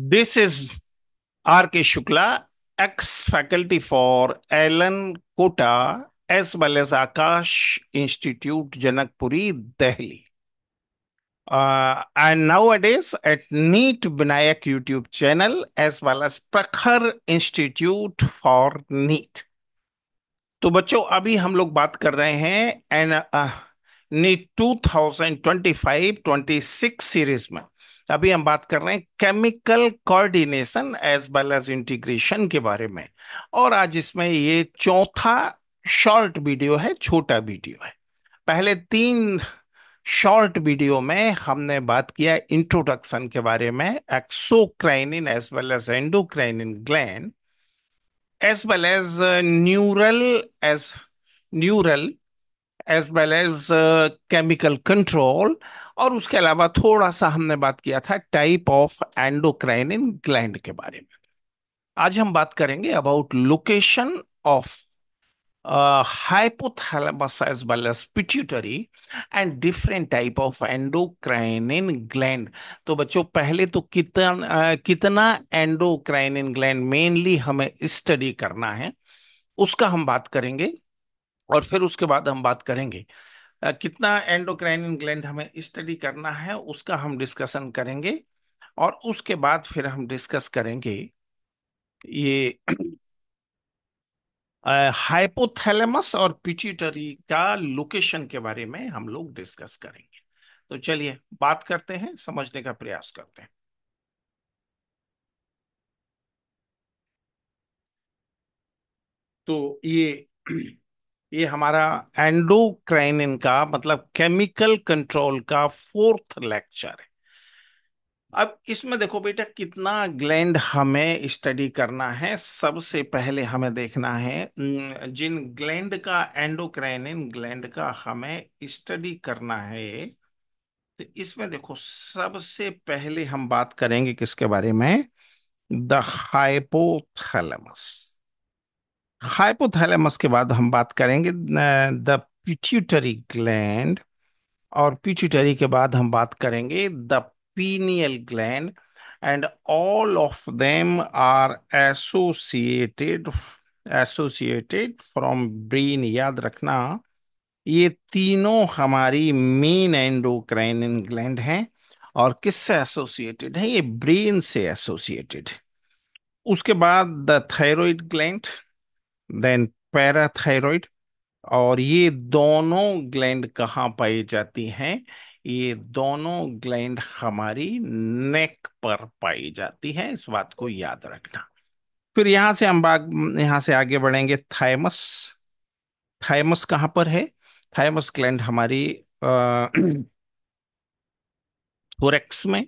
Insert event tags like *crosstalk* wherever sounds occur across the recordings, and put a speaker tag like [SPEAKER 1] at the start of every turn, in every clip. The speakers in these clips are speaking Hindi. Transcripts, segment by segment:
[SPEAKER 1] this is R K Shukla ex faculty for Allen Kota as well as Aakash institute Janakpuri Delhi and now at is at NEET Vinayak YouTube channel as well as Prakhar institute for NEET तो बच्चों अभी हम लोग बात कर रहे हैं and NEET two thousand twenty five twenty six series में अभी हम बात कर रहे हैं chemical coordination as well as integration के बारे में और आज इसमें ये चौथा शॉर्ट वीडियो है छोटा वीडियो है पहले तीन शॉर्ट वीडियो में हमने बात किया इंट्रोडक्शन के बारे में exocrine as well as endocrine gland as well as neural as neural as well as chemical control और उसके अलावा थोड़ा सा हमने बात किया था type of endocrine in gland के बारे में आज हम बात करेंगे about location of as well as pituitary and different type of endocrine in gland तो बच्चों पहले तो uh, कितना कितना एंडोक्राइन इन ग्लैंड मेनली हमें स्टडी करना है उसका हम बात करेंगे और फिर उसके बाद हम बात करेंगे कितना एंडोक्राइन ग्लैंड हमें स्टडी करना है उसका हम डिस्कशन करेंगे और उसके बाद फिर हम डिस्कस करेंगे ये हाइपोथैलेमस *clears throat* और पिट्यूटरी का लोकेशन के बारे में हम लोग डिस्कस करेंगे तो चलिए बात करते हैं समझने का प्रयास करते हैं तो ये *clears throat* ये हमारा एंडोक्राइन का मतलब केमिकल कंट्रोल का फोर्थ लेक्चर है अब इसमें देखो बेटा कितना ग्लैंड हमें स्टडी करना है सबसे पहले हमें देखना है जिन ग्लैंड का एंडोक्राइन ग्लैंड का हमें स्टडी करना है तो इसमें देखो सबसे पहले हम बात करेंगे किसके बारे में द हाइपोथैलेमस हाइपोथैलेमस के बाद हम बात करेंगे द पिट्यूटरी ग्लैंड और पिट्यूटरी के बाद हम बात करेंगे the pineal gland and all of them are associated associated from brain याद रखना ये तीनों हमारी मेन एंडोक्राइन ग्लैंड हैं और किससे एसोसिएटेड है ये ब्रेन से एसोसिएटेड उसके बाद the thyroid gland then parathyroid और ये दोनों ग्लैंड कहाँ पाई जाती हैं ये दोनों ग्लैंड हमारी नेक पर पाई जाती है इस बात को याद रखना फिर यहां से हम बाग यहां से आगे बढ़ेंगे थाइमस थाइमस कहाँ पर है थाइमस ग्लैंड हमारी थोरेक्स *clears throat* में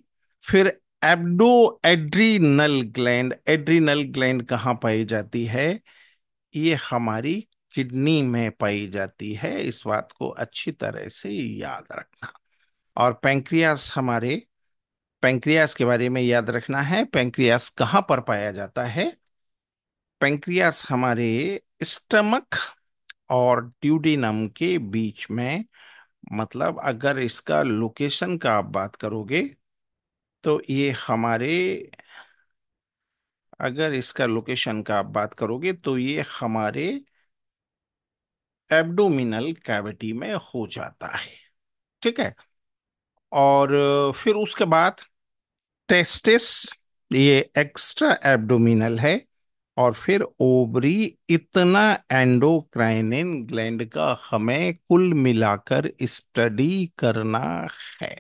[SPEAKER 1] फिर एब्डो एड्रीनल ग्लैंड एड्रीनल ग्लैंड कहाँ पाई जाती है ये हमारी किडनी में पाई जाती है इस बात को अच्छी तरह से याद रखना और पैंक्रियास हमारे पैंक्रियास के बारे में याद रखना है पैंक्रियास कहाँ पर पाया जाता है पैंक्रियास हमारे स्टमक और ड्यूडिनम के बीच में मतलब अगर इसका लोकेशन का आप बात करोगे तो ये हमारे अगर इसका लोकेशन का आप बात करोगे तो ये हमारे एब्डोमिनल कैविटी में हो जाता है ठीक है और फिर उसके बाद टेस्टिस ये एक्स्ट्रा एब्डोमिनल है और फिर ओबरी इतना एंडोक्राइनिन ग्लैंड का हमें कुल मिलाकर स्टडी करना है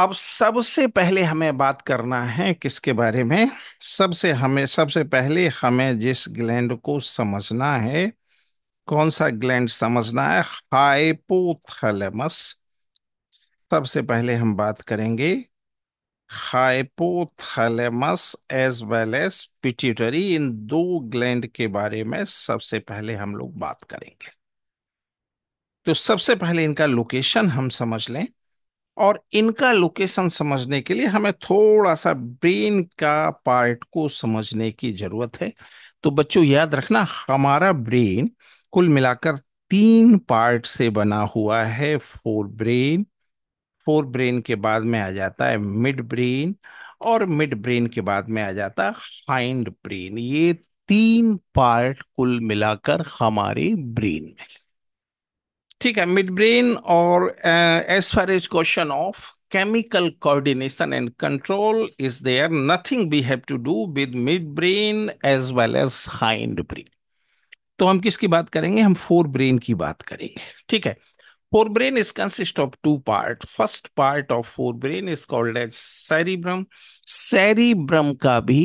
[SPEAKER 1] अब सबसे पहले हमें बात करना है किसके बारे में सबसे हमें सबसे पहले हमें जिस ग्लैंड को समझना है कौन सा ग्लैंड समझना है हाइपोथैलेमस सबसे पहले हम बात करेंगे hypothalamus as well as pituitary इन दो ग्लैंड के बारे में सबसे पहले हम लोग बात करेंगे तो सबसे पहले इनका लोकेशन हम समझ लें और इनका लोकेशन समझने के लिए हमें थोड़ा सा ब्रेन का पार्ट को समझने की जरूरत है तो बच्चों याद रखना हमारा ब्रेन कुल मिलाकर तीन पार्ट से बना हुआ है फोर ब्रेन फोर ब्रेन के बाद में आ जाता है मिड ब्रेन और मिड ब्रेन के बाद में आ जाता है हाइंड ब्रेन ये तीन पार्ट कुल मिलाकर हमारे ब्रेन में ठीक है मिड ब्रेन और as far as question of chemical coordination and control is there nothing we have to do with mid brain as well as hind brain तो हम किसकी बात करेंगे हम फोर ब्रेन की बात करेंगे ठीक है fore brain is consist of two part first part of fore brain is called as cerebrum cerebrum का भी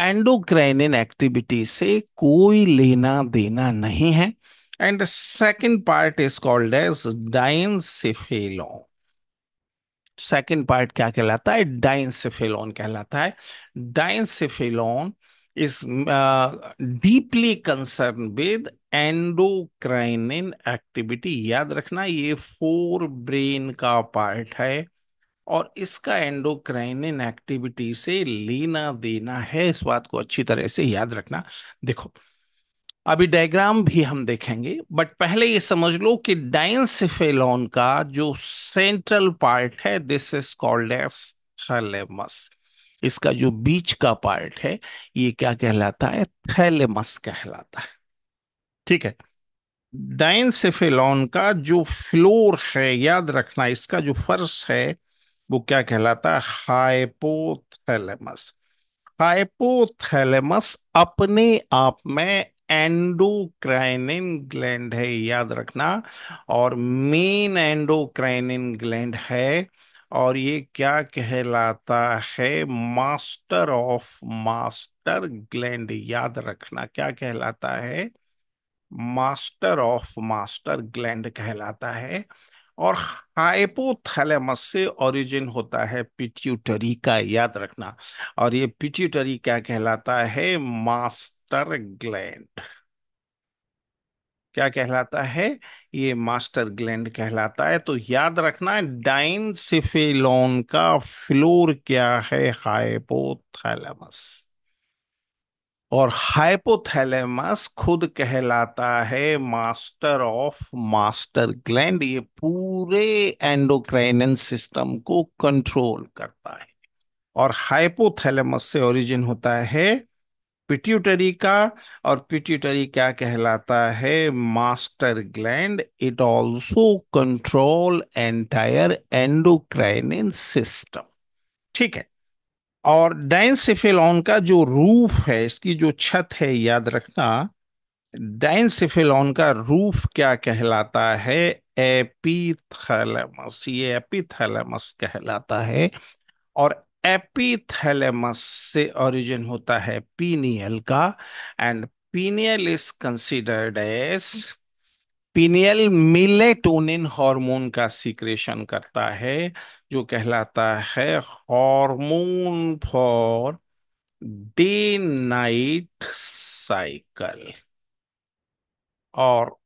[SPEAKER 1] एंडोक्राइनिन एक्टिविटी से कोई लेना देना नहीं है And the second part is called as diencephalon second part क्या कहलाता है डाइनसिफेलॉन कहलाता है डाइनसिफेलॉन is uh, deeply concerned with endocrine activity याद रखना ये फोर ब्रेन का पार्ट है और इसका एंडोक्राइन एक्टिविटी से लेना देना है इस बात को अच्छी तरह से याद रखना देखो अभी डायग्राम भी हम देखेंगे बट पहले ये समझ लो कि सिफेलॉन का जो सेंट्रल पार्ट है this is called as thalamus इसका जो बीच का पार्ट है ये क्या कहलाता है थैलेमस कहलाता है ठीक है डाइनसेफेलॉन का जो फ्लोर है याद रखना इसका जो फर्श है वो क्या कहलाता है हाइपोथैलेमस हाइपोथैलेमस अपने आप में एंडोक्राइनिन ग्लैंड है याद रखना और मेन एंडोक्राइनिन ग्लैंड है और ये क्या कहलाता है मास्टर ऑफ मास्टर ग्लैंड याद रखना क्या कहलाता है मास्टर ऑफ मास्टर ग्लैंड कहलाता है और हाइपोथैलेमस से ओरिजिन होता है पिट्यूटरी का याद रखना और ये पिट्यूटरी क्या कहलाता है मास्टर ग्लैंड क्या कहलाता है ये मास्टर ग्लैंड कहलाता है तो याद रखना है डाइन सिफेलोन का फ्लोर क्या है हाइपोथैलेमस और हाइपोथैलेमस खुद कहलाता है मास्टर ऑफ मास्टर ग्लैंड ये पूरे एंडोक्राइन सिस्टम को कंट्रोल करता है और हाइपोथैलेमस से ओरिजिन होता है पिट्यूटरी का और पिट्यूटरी क्या कहलाता है master gland it also control entire endocrine system ठीक है और डाइनसिफेलॉन का जो रूफ है इसकी जो छत है याद रखना डाइनसिफेलॉन का रूफ क्या कहलाता है एपीथैलेमस ये एपीथैलेमस कहलाता है और एपीथैलेमस से ओरिजिन होता है पीनियल का and pineal is considered as pineal melatonin hormone का सीक्रेशन करता है जो कहलाता है hormone for day night cycle और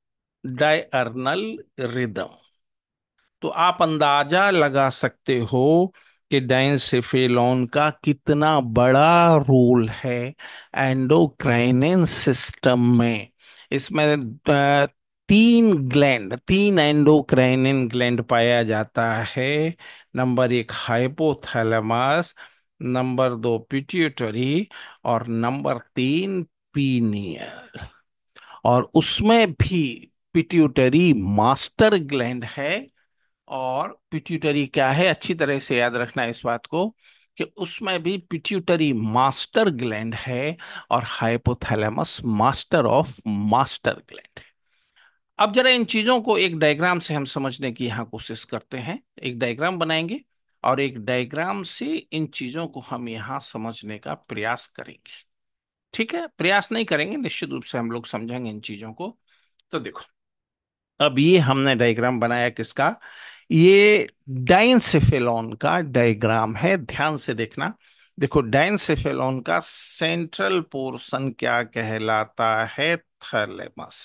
[SPEAKER 1] डायअर्नल रिदम तो आप अंदाजा लगा सकते हो कि डाइनसेफेलॉन का कितना बड़ा रोल है एंडोक्राइनिन सिस्टम में इसमें तीन ग्लैंड तीन एंडोक्राइनिन ग्लैंड पाया जाता है नंबर एक हाइपोथैलेमस नंबर दो पिट्यूटरी और नंबर तीन पीनियल और उसमें भी पिट्यूटरी मास्टर ग्लैंड है और पिट्यूटरी क्या है अच्छी तरह से याद रखना इस बात को कि उसमें भी पिट्यूटरी मास्टर ग्लैंड है और hypothalamus master of master gland है अब जरा इन चीजों को एक डायग्राम से हम समझने की यहाँ कोशिश करते हैं एक डायग्राम बनाएंगे और एक डायग्राम से इन चीजों को हम यहाँ समझने का प्रयास करेंगे ठीक है प्रयास नहीं करेंगे निश्चित रूप से हम लोग समझेंगे इन चीजों को तो देखो अब ये हमने डायग्राम बनाया किसका ये डाइन सेफेलॉन का डायग्राम है ध्यान से देखना देखो डाइन सेफेलॉन का सेंट्रल पोर्शन क्या कहलाता है थैलेमस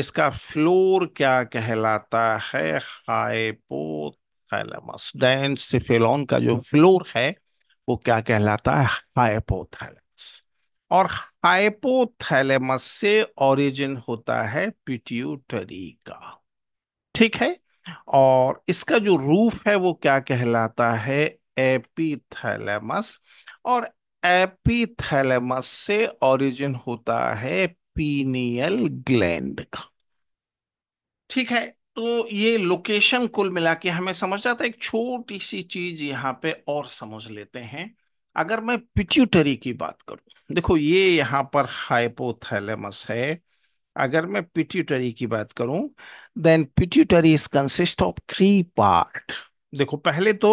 [SPEAKER 1] इसका फ्लोर क्या कहलाता है हाइपोथैलेमस डेंसिफेलॉन का जो फ्लोर है वो क्या कहलाता है हाइपोथैलेमस और हाइपोथैलेमस से ओरिजिन होता है पिट्यूटरी का ठीक है और इसका जो रूफ है वो क्या कहलाता है एपीथैलेमस और एपीथैलेमस से ओरिजिन होता है पीनियल ग्लैंड का ठीक है तो ये लोकेशन कुल मिला के हमें समझ जाता है एक छोटी सी चीज यहाँ पे और समझ लेते हैं अगर मैं पिट्यूटरी की बात करूं देखो ये यहाँ पर हाइपोथैलेमस है अगर मैं पिट्यूटरी की बात करूं then pituitary is consist of three part देखो पहले तो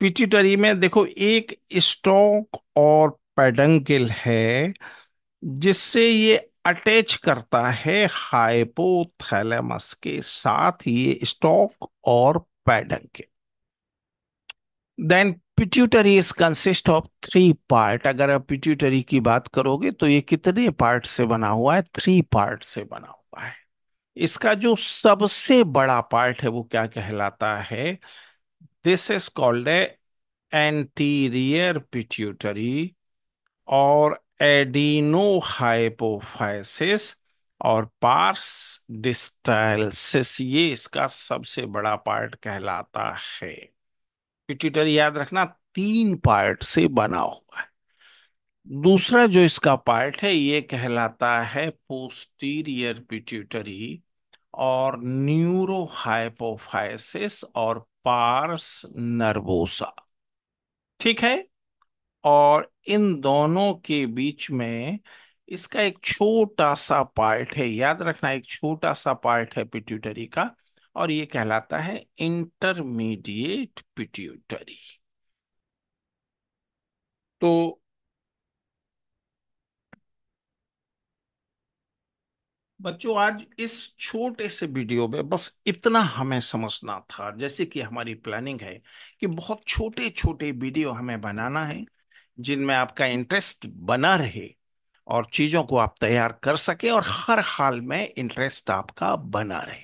[SPEAKER 1] पिट्यूटरी में देखो एक स्टॉक और पेडंकिल है जिससे ये अटैच करता है हाइपोथैलेमस के साथ ये स्टॉक और पैडन के then pituitary is consist of three part अगर आप पिट्यूटरी की बात करोगे तो ये कितने पार्ट से बना हुआ है थ्री पार्ट से बना हुआ है इसका जो सबसे बड़ा पार्ट है वो क्या कहलाता है this is called a anterior pituitary और एडिनोहाइपोफाइसिस और पार्स डिस्टाइलिस ये इसका सबसे बड़ा पार्ट कहलाता है पिट्यूटरी याद रखना तीन पार्ट से बना हुआ है दूसरा जो इसका पार्ट है ये कहलाता है पोस्टीरियर पिट्यूटरी और न्यूरोहाइपोफाइसिस और पार्स नर्वोसा ठीक है और इन दोनों के बीच में इसका एक छोटा सा पार्ट है याद रखना एक छोटा सा पार्ट है पिट्यूटरी का और ये कहलाता है इंटरमीडिएट पिट्यूटरी तो बच्चों आज इस छोटे से वीडियो में बस इतना हमें समझना था जैसे कि हमारी प्लानिंग है कि बहुत छोटे छोटे वीडियो हमें बनाना है जिनमें आपका इंटरेस्ट बना रहे और चीजों को आप तैयार कर सके और हर हाल में इंटरेस्ट आपका बना रहे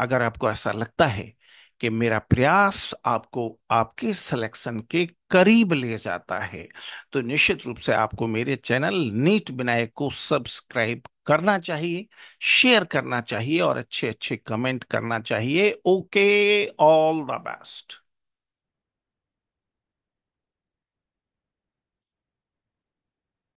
[SPEAKER 1] अगर आपको ऐसा लगता है कि मेरा प्रयास आपको आपके सिलेक्शन के करीब ले जाता है तो निश्चित रूप से आपको मेरे चैनल नीट विनायक को सब्सक्राइब करना चाहिए शेयर करना चाहिए और अच्छे अच्छे कमेंट करना चाहिए ओके ऑल द बेस्ट